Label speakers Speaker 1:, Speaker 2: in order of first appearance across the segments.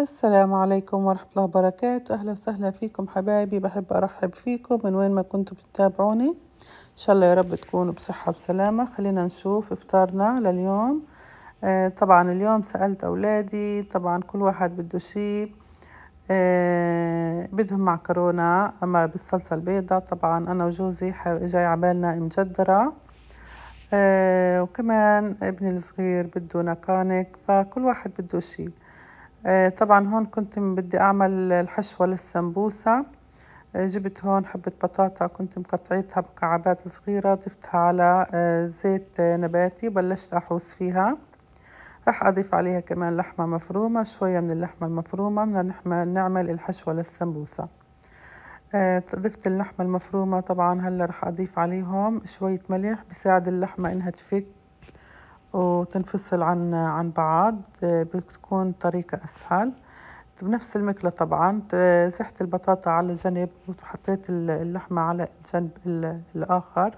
Speaker 1: السلام عليكم ورحمة الله وبركاته أهلا وسهلا فيكم حبايبي بحب أرحب فيكم من وين ما كنتوا بتتابعوني إن شاء الله يا رب تكونوا بصحة وسلامة خلينا نشوف إفطارنا لليوم آه طبعا اليوم سألت أولادي طبعا كل واحد بده شيء آه بدهم معكرونة أما بالصلصة البيضة طبعا أنا وجوزي جاي عبالنا مجدرة آه وكمان ابني الصغير بده نكانك فكل واحد بده شيء آه، طبعا هون كنت بدي أعمل الحشوة للسمبوسة آه، جبت هون حبة بطاطا كنت مقطعتها مكعبات صغيرة ضفتها على آه، زيت نباتي وبلشت أحوس فيها راح أضيف عليها كمان لحمة مفرومة شوية من اللحمة المفرومة بدنا نعمل الحشوة للسمبوسة ضفت اللحمة المفرومة طبعا هلا راح أضيف عليهم شوية ملح بساعد اللحمة إنها تفك وتنفصل عن عن بعض بتكون طريقة أسهل بنفس المكلة طبعا زحت البطاطا على جنب وحطيت اللحمة على الجنب الآخر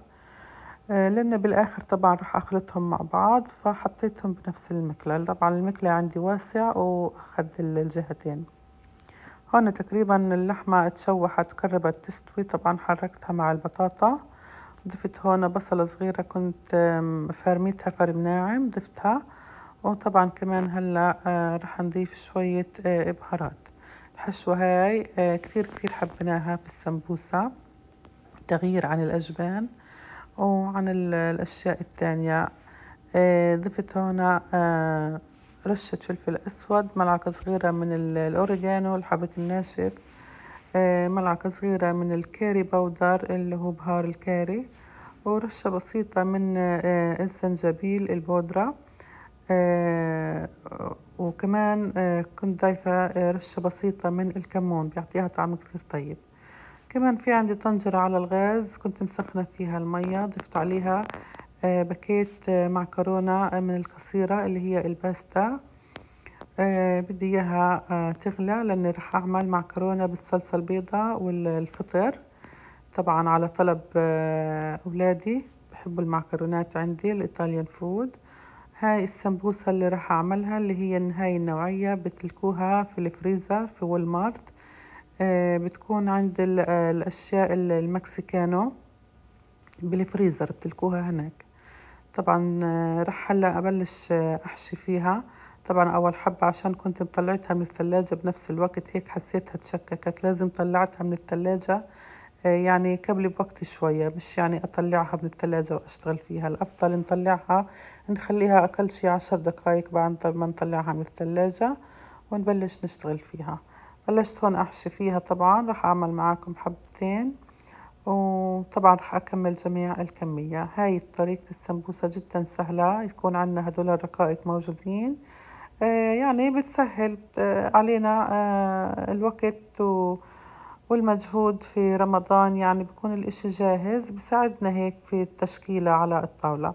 Speaker 1: لأن بالآخر طبعا رح أخلطهم مع بعض فحطيتهم بنفس المكلة طبعا المكلة عندي واسع وأخذ الجهتين هون تقريبا اللحمة تشوحت قربت تستوي طبعا حركتها مع البطاطا ضفت هون بصلة صغيرة كنت فرميتها فرم ناعم ضفتها وطبعا كمان هلا آه، رح نضيف شوية آه، بهارات الحشوة هاي آه، كثير كثير حبيناها في السمبوسة تغيير عن الأجبان وعن الأشياء الثانية ضفت هون رشة فلفل أسود ملعقة صغيرة من الأوريجانو الحبك الناشف آه، ملعقة صغيرة من الكاري بودر اللي هو بهار الكاري ورشة بسيطة من آه، الزنجبيل البودرة آه، وكمان كنت ضايفة رشة بسيطة من الكمون بيعطيها طعم كتير طيب كمان في عندي طنجرة على الغاز كنت مسخنة فيها المية ضفت عليها باكيت معكرونة من القصيرة اللي هي الباستا آه، بدي اياها آه، تغلى لاني رح اعمل معكرونه بالصلصه البيضاء والفطر طبعا على طلب آه، اولادي بحبوا المعكرونات عندي الايطاليان فود هاي السمبوسه اللي راح اعملها اللي هي هاي النوعيه بتلكوها في الفريزر في وول مارت بتكون عند الاشياء المكسيكانو بالفريزر بتلكوها هناك طبعا راح رح هلا ابلش احشي فيها طبعا اول حبة عشان كنت مطلعتها من الثلاجة بنفس الوقت هيك حسيتها تشككت لازم طلعتها من الثلاجة آه، يعني قبل بوقت شوية مش يعني أطلعها من الثلاجة وأشتغل فيها الأفضل نطلعها نخليها أقل شي عشر دقايق بعد ما نطلعها من الثلاجة ونبلش نشتغل فيها بلشت هون أحشي فيها طبعا راح أعمل معاكم حبتين وطبعا راح أكمل جميع الكمية هاي طريقة السمبوسة جدا سهلة يكون عندنا هدول الرقائق موجودين آه، يعني بتسهل آه، علينا آه، الوقت والمجهود في رمضان يعني بكون الإشي جاهز بساعدنا هيك في التشكيلة على الطاولة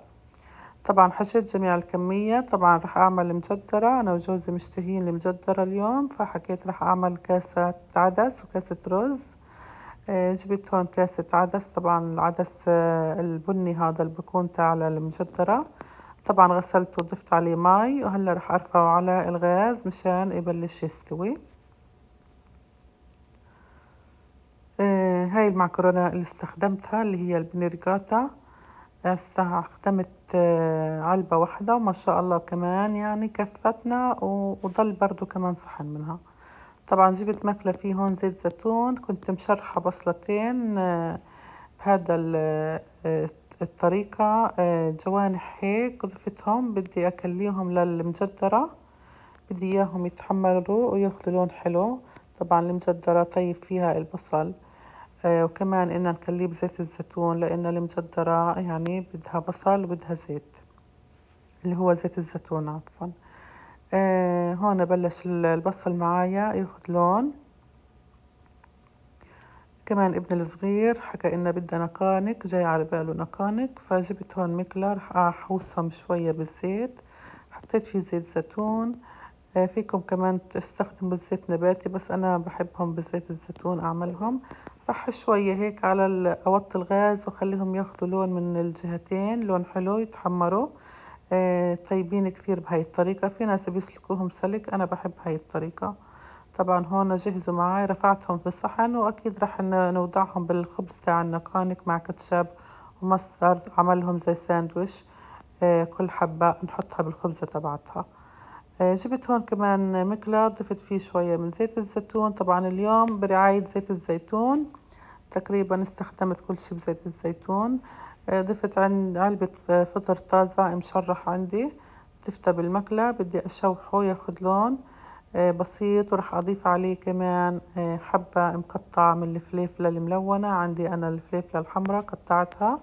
Speaker 1: طبعا حشيت جميع الكمية طبعا رح أعمل مجدرة أنا وجوزي مشتهين لمجدرة اليوم فحكيت رح أعمل كاسة عدس وكاسة رز جبت هون كاسة عدس طبعا العدس البني هذا اللي بكون تاع المجدرة طبعا غسلته وضفت عليه مي وهلا رح ارفعه على الغاز مشان يبلش يستوي آه، هاي المعكرونة اللي استخدمتها اللي هي البنيرجاتا آه، استخدمت آه، علبة واحدة وما شاء الله كمان يعني كفتنا وضل برضو كمان صحن منها طبعا جبت ماكلة فيه هون زيت زيتون كنت مشرحة بصلتين بهذا الطريقة آه، جوانح هيك ضفتهم بدي أكليهم للمجدرة بدي إياهم يتحمروا وياخذوا لون حلو طبعا المجدرة طيب فيها البصل آه، وكمان إننا نكليه بزيت الزيتون لأن المجدرة يعني بدها بصل وبدها زيت اللي هو زيت الزيتون عفوا آه، هون بلش البصل معايا ياخذ لون كمان ابن الصغير حكى إنه بدها نقانق جاي على باله نقانق فجبت هون مقلة رح أحوصهم شوية بالزيت حطيت فيه زيت زيتون آه، فيكم كمان تستخدموا الزيت نباتي بس أنا بحبهم بزيت الزيتون أعملهم رح شوية هيك على أوطي الغاز وخليهم ياخدوا لون من الجهتين لون حلو يتحمروا آه، طيبين كثير بهاي الطريقة في ناس بيسلكوهم سلك أنا بحب هاي الطريقة طبعا هون جهزوا معي رفعتهم في الصحن واكيد رح نوضعهم بالخبز تاعنا كانك مع كاتشب ومسترد عملهم زي ساندويش آه، كل حبة نحطها بالخبزة تبعتها آه، جبت هون كمان مقلاة ضفت فيه شوية من زيت الزيتون طبعا اليوم برعاية زيت الزيتون تقريبا استخدمت كل شي بزيت الزيتون آه، ضفت عن علبة فطر طازة مشرح عندي ضفتها بالمقلاة بدي أشوحه ياخد لون آه، بسيط وراح أضيف عليه كمان آه، حبة مقطعة من الفليفلة الملونة عندي أنا الفليفلة الحمراء قطعتها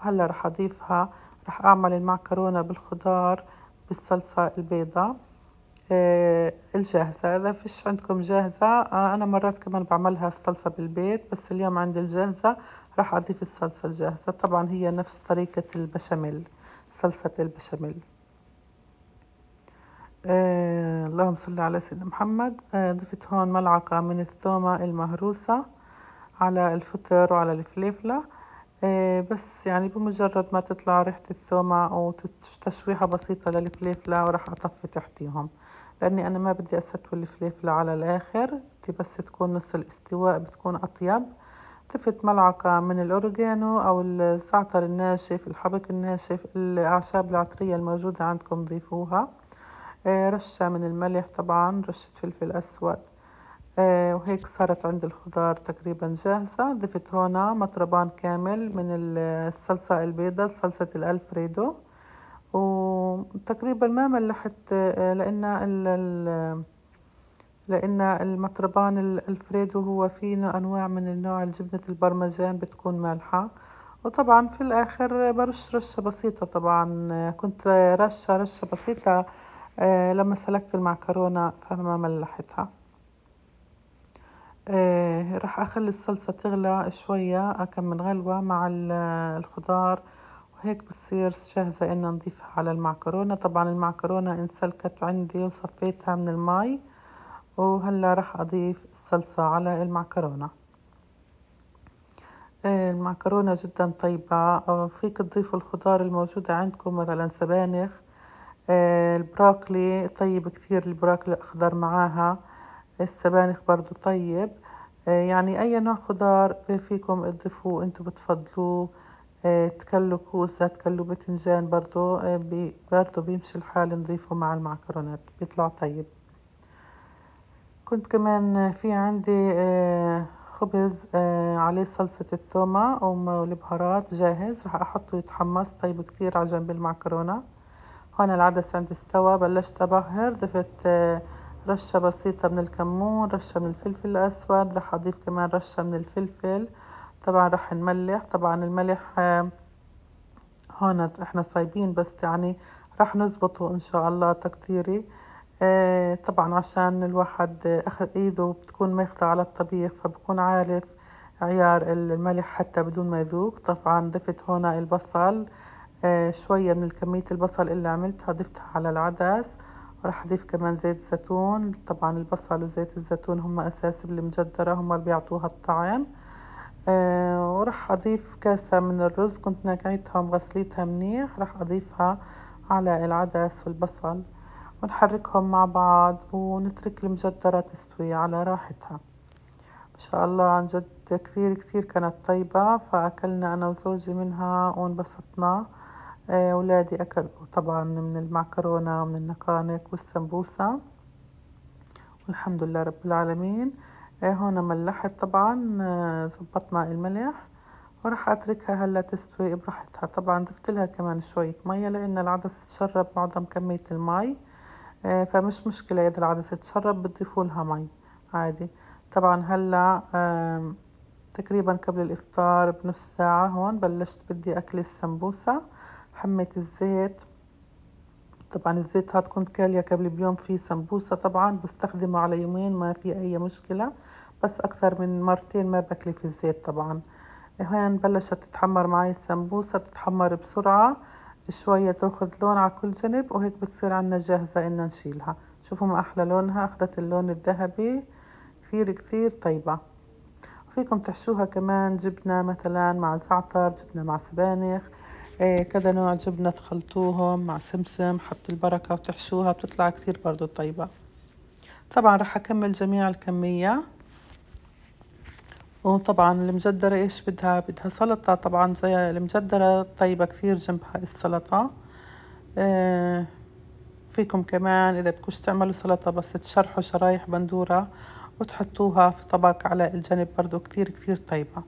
Speaker 1: وهلا راح أضيفها راح أعمل المعكرونة بالخضار بالصلصة البيضاء آه، الجاهزة إذا فيش عندكم جاهزة أنا مرات كمان بعملها الصلصة بالبيت بس اليوم عندي الجاهزة راح أضيف الصلصة الجاهزة طبعا هي نفس طريقة البشاميل صلصة البشاميل آه اللهم صل على سيدنا محمد آه ضفت هون ملعقة من الثومة المهروسة على الفطر وعلى الفليفلة آه بس يعني بمجرد ما تطلع ريحة الثومة وتشويحة بسيطة للفليفلة وراح أطفي تحتيهم لأني أنا ما بدي أستوي الفليفلة على الآخر بدي بس تكون نص الاستواء بتكون أطيب ضفت ملعقة من الأوريجانو أو الزعتر الناشف الحبك الناشف الأعشاب العطرية الموجودة عندكم ضيفوها آه، رشة من الملح طبعا رشة فلفل أسود آه، وهيك صارت عندي الخضار تقريبا جاهزة ضفت هنا مطربان كامل من الصلصة البيضاء صلصة الألفريدو وتقريبا ما ملحت آه، لأن ال لأن المطربان الألفريدو هو فيه أنواع من النوع الجبنة البرمجان بتكون مالحة وطبعا في الآخر برش رشة بسيطة طبعا كنت رشة رشة بسيطة آه لما سلقت المعكرونة فما ملحتها آه راح أخلي الصلصة تغلى شوية أكمل غلوة مع الخضار وهيك بتصير جاهزة إن نضيفها على المعكرونة طبعا المعكرونة انسلكت عندي وصفيتها من المي وهلا راح أضيف الصلصة على المعكرونة آه، المعكرونة جدا طيبة آه، فيك تضيفوا الخضار الموجودة عندكم مثلا سبانخ آه، البروكلي طيب كثير البروكلي أخضر معاها السبانخ برضو طيب آه، يعني أي نوع خضار فيكم تضيفوه أنتوا بتفضلوه آه، تكلوا كوسة تكلوا بتنجان برضو برضو بيمشي الحال نضيفه مع المعكرونات بيطلع طيب كنت كمان في عندي خبز عليه صلصة التومة والبهارات جاهز رح أحطه يتحمص طيب كتير على جنب المعكرونة هون العدسة عندي استوى بلشت أبهر ضفت آه، رشة بسيطة من الكمون رشة من الفلفل الأسود رح أضيف كمان رشة من الفلفل طبعا رح نملح طبعا الملح آه، هون احنا صايبين بس يعني رح نزبطه إن شاء الله تكتيري آه، طبعا عشان الواحد أخذ إيده بتكون ماخده على الطبيخ فبكون عارف عيار الملح حتى بدون ما يذوق طبعا ضفت هون البصل آه، شوية من كمية البصل اللي عملتها ضفتها على العدس راح أضيف كمان زيت زيتون طبعا البصل وزيت الزيتون هما أساس المجدرة هما اللي بيعطوها الطعم آه وراح أضيف كاسة من الرز كنت نقعتها ومغسليتها منيح راح أضيفها على العدس والبصل ونحركهم مع بعض ونترك المجدرة تستوي على راحتها إن شاء الله عن جد كثير كثير كانت طيبة فأكلنا أنا وزوجي منها وانبسطنا آه، أولادي أكلوا طبعا من المعكرونة ومن النقانق والسمبوسة والحمد لله رب العالمين آه، هون ملحت طبعا آه، زبطنا الملح وراح اتركها هلا تستوي براحتها طبعا ضفت لها كمان شوية مية لان العدس تشرب معظم كمية المي فمش مشكلة اذا العدس تشرب بتضيفوا لها مي عادي طبعا هلا تقريبا قبل الافطار بنص ساعة هون بلشت بدي اكل السمبوسة حمة الزيت طبعا الزيت هاد كنت كالية قبل بيوم في سمبوسة طبعا بستخدمه على يومين ما في أي مشكلة بس أكثر من مرتين ما بكلف الزيت طبعا هون بلشت تتحمر معي السمبوسة بتتحمر بسرعة شوية تاخذ لون على كل جنب وهيك بتصير عنا جاهزة إن نشيلها شوفوا ما أحلى لونها أخذت اللون الذهبي كثير كثير طيبة فيكم تحشوها كمان جبنة مثلا مع زعتر جبنة مع سبانخ إيه، كذا نوع جبنة تخلطوهم مع سمسم حبة البركة وتحشوها بتطلع كتير برضو طيبة طبعا رح أكمل جميع الكمية وطبعا المجدرة ايش بدها بدها سلطة طبعا زي المجدرة طيبة كثير جنبها السلطة إيه، فيكم كمان اذا بدكوش تعملوا سلطة بس تشرحوا شرايح بندورة وتحطوها في طبق على الجنب برضو كتير كتير طيبة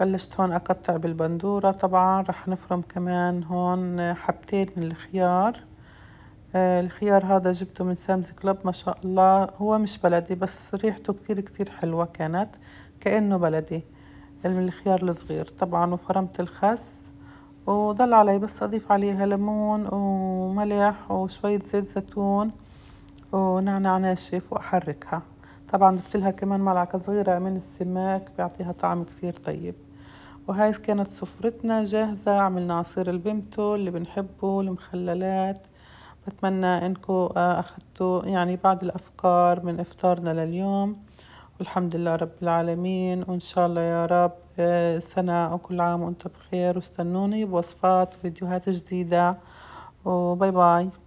Speaker 1: بلشت هون أقطع بالبندورة طبعا رح نفرم كمان هون حبتين من الخيار آه الخيار هذا جبته من سامز كلب ما شاء الله هو مش بلدي بس ريحته كتير كتير حلوة كانت كأنه بلدي من الخيار الصغير طبعا وفرمت الخس وضل علي بس أضيف عليها ليمون وملح وشوية زيت زيتون ونعناع ناشف وأحركها طبعا ضفت لها كمان ملعقة صغيرة من السماك بيعطيها طعم كثير طيب وهاي كانت سفرتنا جاهزة عملنا عصير البيمتو اللي بنحبه المخللات بتمنى انكم آه، اخذتوا يعني بعض الافكار من افطارنا لليوم والحمد لله رب العالمين وان شاء الله يا رب آه، سنة وكل عام وانتم بخير واستنوني بوصفات وفيديوهات جديدة وباي باي